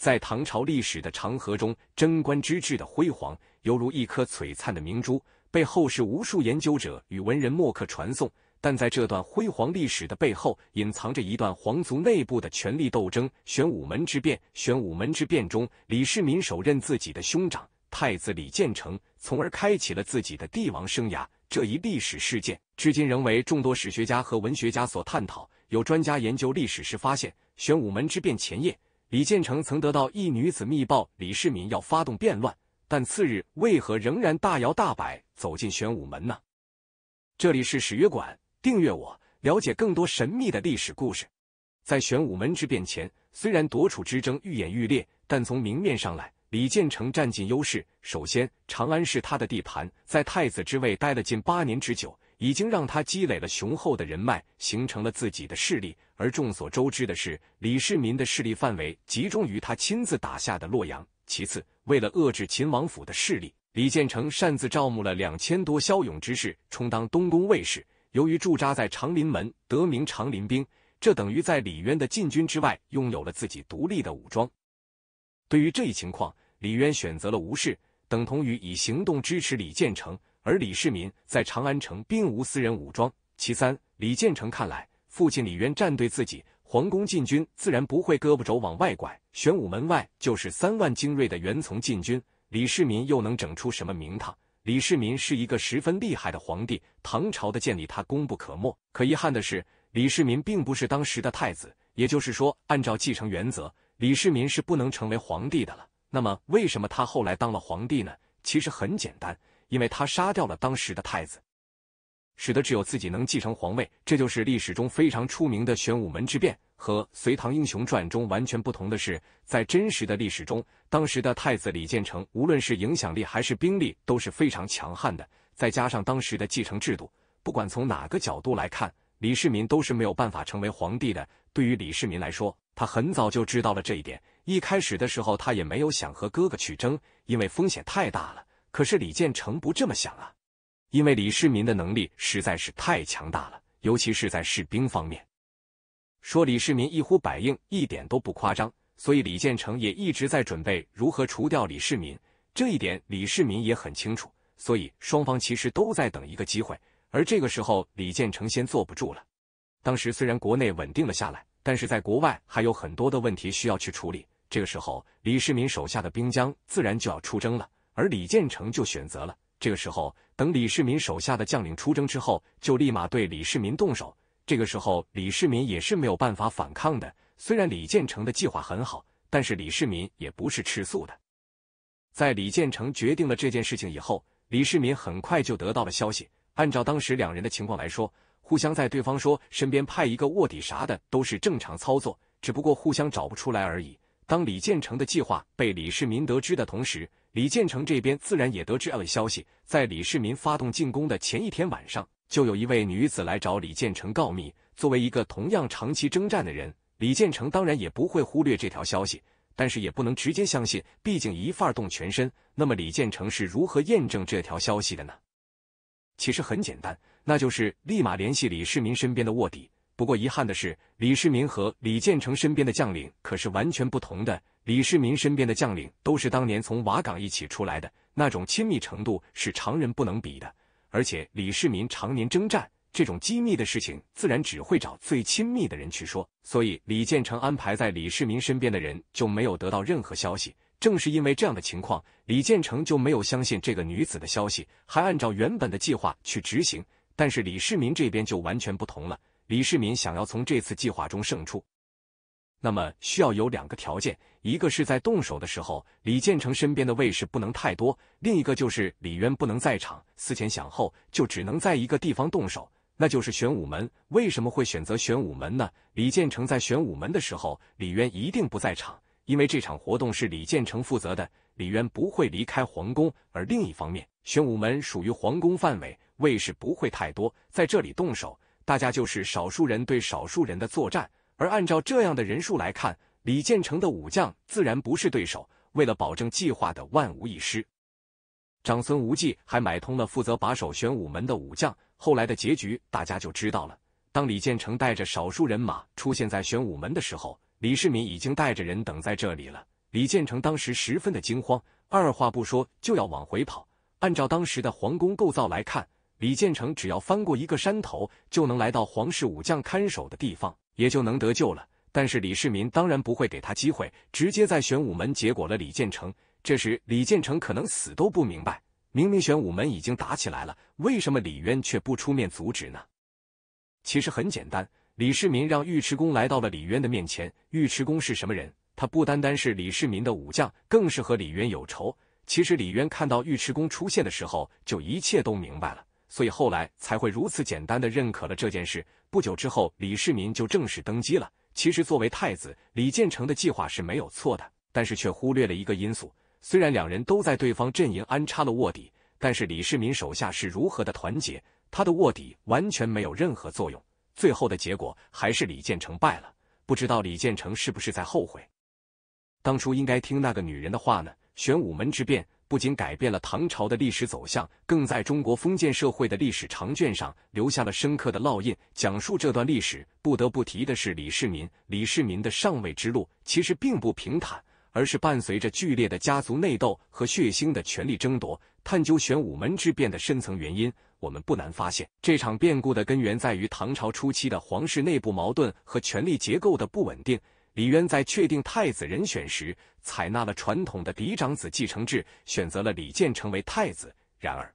在唐朝历史的长河中，贞观之治的辉煌犹如一颗璀璨的明珠，被后世无数研究者与文人墨客传颂。但在这段辉煌历史的背后，隐藏着一段皇族内部的权力斗争——玄武门之变。玄武门之变中，李世民手刃自己的兄长太子李建成，从而开启了自己的帝王生涯。这一历史事件至今仍为众多史学家和文学家所探讨。有专家研究历史时发现，玄武门之变前夜。李建成曾得到一女子密报，李世民要发动变乱，但次日为何仍然大摇大摆走进玄武门呢？这里是史约馆，订阅我，了解更多神秘的历史故事。在玄武门之变前，虽然夺储之争愈演愈烈，但从明面上来，李建成占尽优势。首先，长安是他的地盘，在太子之位待了近八年之久。已经让他积累了雄厚的人脉，形成了自己的势力。而众所周知的是，李世民的势力范围集中于他亲自打下的洛阳。其次，为了遏制秦王府的势力，李建成擅自招募了两千多骁勇之士，充当东宫卫士。由于驻扎在长林门，得名长林兵。这等于在李渊的禁军之外拥有了自己独立的武装。对于这一情况，李渊选择了无视，等同于以行动支持李建成。而李世民在长安城并无私人武装。其三，李建成看来，父亲李渊站对自己，皇宫禁军自然不会胳膊肘往外拐。玄武门外就是三万精锐的袁从禁军，李世民又能整出什么名堂？李世民是一个十分厉害的皇帝，唐朝的建立他功不可没。可遗憾的是，李世民并不是当时的太子，也就是说，按照继承原则，李世民是不能成为皇帝的了。那么，为什么他后来当了皇帝呢？其实很简单。因为他杀掉了当时的太子，使得只有自己能继承皇位。这就是历史中非常出名的玄武门之变。和《隋唐英雄传》中完全不同的是，在真实的历史中，当时的太子李建成，无论是影响力还是兵力都是非常强悍的。再加上当时的继承制度，不管从哪个角度来看，李世民都是没有办法成为皇帝的。对于李世民来说，他很早就知道了这一点。一开始的时候，他也没有想和哥哥去争，因为风险太大了。可是李建成不这么想啊，因为李世民的能力实在是太强大了，尤其是在士兵方面，说李世民一呼百应一点都不夸张。所以李建成也一直在准备如何除掉李世民。这一点李世民也很清楚，所以双方其实都在等一个机会。而这个时候，李建成先坐不住了。当时虽然国内稳定了下来，但是在国外还有很多的问题需要去处理。这个时候，李世民手下的兵将自然就要出征了。而李建成就选择了这个时候，等李世民手下的将领出征之后，就立马对李世民动手。这个时候，李世民也是没有办法反抗的。虽然李建成的计划很好，但是李世民也不是吃素的。在李建成决定了这件事情以后，李世民很快就得到了消息。按照当时两人的情况来说，互相在对方说身边派一个卧底啥的都是正常操作，只不过互相找不出来而已。当李建成的计划被李世民得知的同时，李建成这边自然也得知了消息，在李世民发动进攻的前一天晚上，就有一位女子来找李建成告密。作为一个同样长期征战的人，李建成当然也不会忽略这条消息，但是也不能直接相信，毕竟一发动全身。那么李建成是如何验证这条消息的呢？其实很简单，那就是立马联系李世民身边的卧底。不过遗憾的是，李世民和李建成身边的将领可是完全不同的。李世民身边的将领都是当年从瓦岗一起出来的，那种亲密程度是常人不能比的。而且李世民常年征战，这种机密的事情自然只会找最亲密的人去说。所以李建成安排在李世民身边的人就没有得到任何消息。正是因为这样的情况，李建成就没有相信这个女子的消息，还按照原本的计划去执行。但是李世民这边就完全不同了。李世民想要从这次计划中胜出，那么需要有两个条件：一个是在动手的时候，李建成身边的卫士不能太多；另一个就是李渊不能在场。思前想后，就只能在一个地方动手，那就是玄武门。为什么会选择玄武门呢？李建成在玄武门的时候，李渊一定不在场，因为这场活动是李建成负责的，李渊不会离开皇宫。而另一方面，玄武门属于皇宫范围，卫士不会太多，在这里动手。大家就是少数人对少数人的作战，而按照这样的人数来看，李建成的武将自然不是对手。为了保证计划的万无一失，长孙无忌还买通了负责把守玄武门的武将。后来的结局大家就知道了。当李建成带着少数人马出现在玄武门的时候，李世民已经带着人等在这里了。李建成当时十分的惊慌，二话不说就要往回跑。按照当时的皇宫构造来看。李建成只要翻过一个山头，就能来到皇室武将看守的地方，也就能得救了。但是李世民当然不会给他机会，直接在玄武门结果了李建成。这时李建成可能死都不明白，明明玄武门已经打起来了，为什么李渊却不出面阻止呢？其实很简单，李世民让尉迟恭来到了李渊的面前。尉迟恭是什么人？他不单单是李世民的武将，更是和李渊有仇。其实李渊看到尉迟恭出现的时候，就一切都明白了。所以后来才会如此简单的认可了这件事。不久之后，李世民就正式登基了。其实作为太子，李建成的计划是没有错的，但是却忽略了一个因素。虽然两人都在对方阵营安插了卧底，但是李世民手下是如何的团结，他的卧底完全没有任何作用。最后的结果还是李建成败了。不知道李建成是不是在后悔，当初应该听那个女人的话呢？玄武门之变。不仅改变了唐朝的历史走向，更在中国封建社会的历史长卷上留下了深刻的烙印。讲述这段历史，不得不提的是李世民。李世民的上位之路其实并不平坦，而是伴随着剧烈的家族内斗和血腥的权力争夺。探究玄武门之变的深层原因，我们不难发现，这场变故的根源在于唐朝初期的皇室内部矛盾和权力结构的不稳定。李渊在确定太子人选时，采纳了传统的嫡长子继承制，选择了李建成为太子。然而，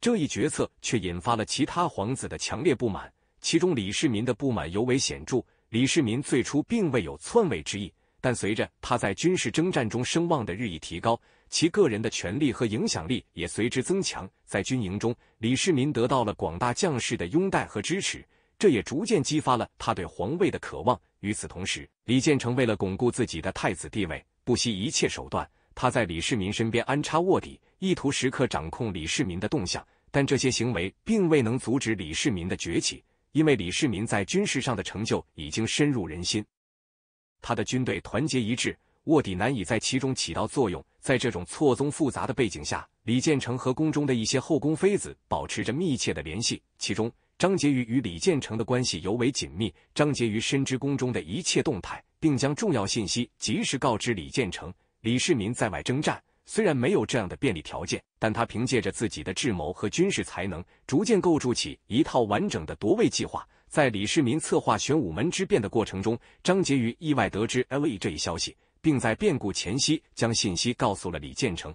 这一决策却引发了其他皇子的强烈不满，其中李世民的不满尤为显著。李世民最初并未有篡位之意，但随着他在军事征战中声望的日益提高，其个人的权力和影响力也随之增强。在军营中，李世民得到了广大将士的拥戴和支持，这也逐渐激发了他对皇位的渴望。与此同时，李建成为了巩固自己的太子地位，不惜一切手段。他在李世民身边安插卧底，意图时刻掌控李世民的动向。但这些行为并未能阻止李世民的崛起，因为李世民在军事上的成就已经深入人心。他的军队团结一致，卧底难以在其中起到作用。在这种错综复杂的背景下，李建成和宫中的一些后宫妃子保持着密切的联系，其中。张婕妤与李建成的关系尤为紧密，张婕妤深知宫中的一切动态，并将重要信息及时告知李建成。李世民在外征战，虽然没有这样的便利条件，但他凭借着自己的智谋和军事才能，逐渐构筑起一套完整的夺位计划。在李世民策划玄武门之变的过程中，张婕妤意外得知 L.E 这一消息，并在变故前夕将信息告诉了李建成。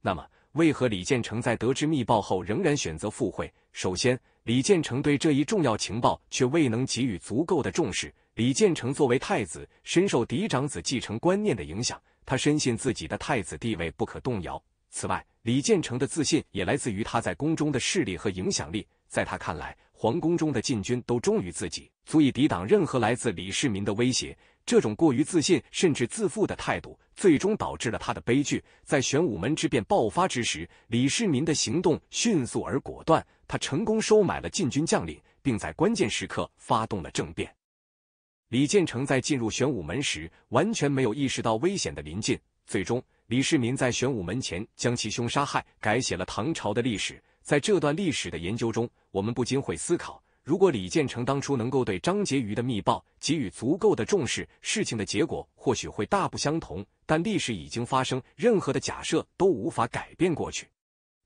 那么，为何李建成在得知密报后仍然选择赴会？首先，李建成对这一重要情报却未能给予足够的重视。李建成作为太子，深受嫡长子继承观念的影响，他深信自己的太子地位不可动摇。此外，李建成的自信也来自于他在宫中的势力和影响力。在他看来，皇宫中的禁军都忠于自己，足以抵挡任何来自李世民的威胁。这种过于自信甚至自负的态度，最终导致了他的悲剧。在玄武门之变爆发之时，李世民的行动迅速而果断。他成功收买了禁军将领，并在关键时刻发动了政变。李建成在进入玄武门时，完全没有意识到危险的临近。最终，李世民在玄武门前将其兄杀害，改写了唐朝的历史。在这段历史的研究中，我们不禁会思考：如果李建成当初能够对张婕妤的密报给予足够的重视，事情的结果或许会大不相同。但历史已经发生，任何的假设都无法改变过去。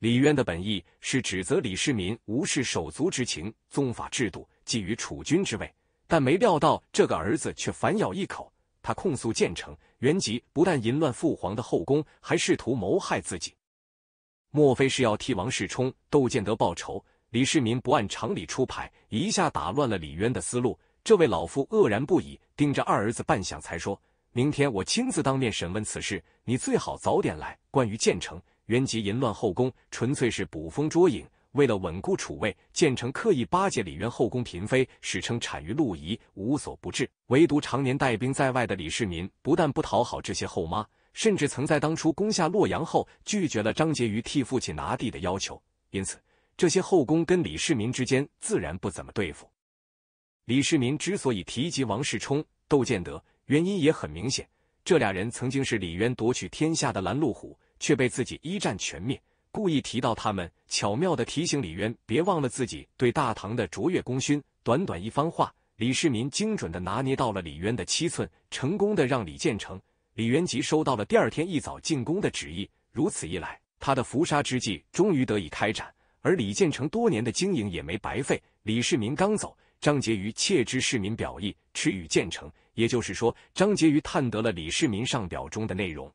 李渊的本意是指责李世民无视手足之情、宗法制度，觊觎储君之位，但没料到这个儿子却反咬一口。他控诉建成、元吉不但淫乱父皇的后宫，还试图谋害自己，莫非是要替王世充、窦建德报仇？李世民不按常理出牌，一下打乱了李渊的思路。这位老夫愕然不已，盯着二儿子半晌，才说：“明天我亲自当面审问此事，你最好早点来。”关于建成。原籍淫乱后宫，纯粹是捕风捉影。为了稳固储位，建成刻意巴结李渊后宫嫔妃，史称产于陆仪，无所不至。唯独常年带兵在外的李世民，不但不讨好这些后妈，甚至曾在当初攻下洛阳后，拒绝了张婕妤替父亲拿地的要求。因此，这些后宫跟李世民之间自然不怎么对付。李世民之所以提及王世充、窦建德，原因也很明显，这俩人曾经是李渊夺取天下的拦路虎。却被自己一战全灭。故意提到他们，巧妙的提醒李渊别忘了自己对大唐的卓越功勋。短短一番话，李世民精准的拿捏到了李渊的七寸，成功的让李建成、李元吉收到了第二天一早进攻的旨意。如此一来，他的伏杀之计终于得以开展。而李建成多年的经营也没白费。李世民刚走，张婕妤窃知世民表意，驰与建成。也就是说，张婕妤探得了李世民上表中的内容。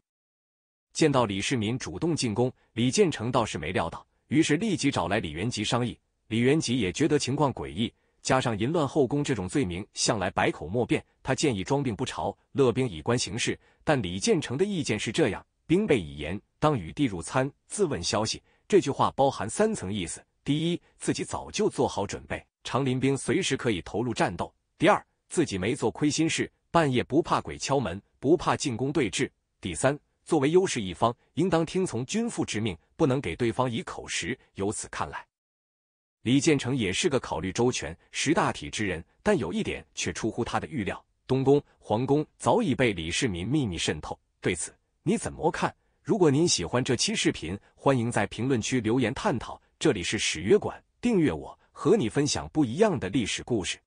见到李世民主动进攻，李建成倒是没料到，于是立即找来李元吉商议。李元吉也觉得情况诡异，加上淫乱后宫这种罪名向来百口莫辩，他建议装病不朝，勒兵以观形势。但李建成的意见是这样：兵备已严，当与地入参，自问消息。这句话包含三层意思：第一，自己早就做好准备，长林兵随时可以投入战斗；第二，自己没做亏心事，半夜不怕鬼敲门，不怕进宫对峙；第三。作为优势一方，应当听从君父之命，不能给对方以口实。由此看来，李建成也是个考虑周全、识大体之人。但有一点却出乎他的预料：东宫、皇宫早已被李世民秘密渗透。对此，你怎么看？如果您喜欢这期视频，欢迎在评论区留言探讨。这里是史约馆，订阅我，和你分享不一样的历史故事。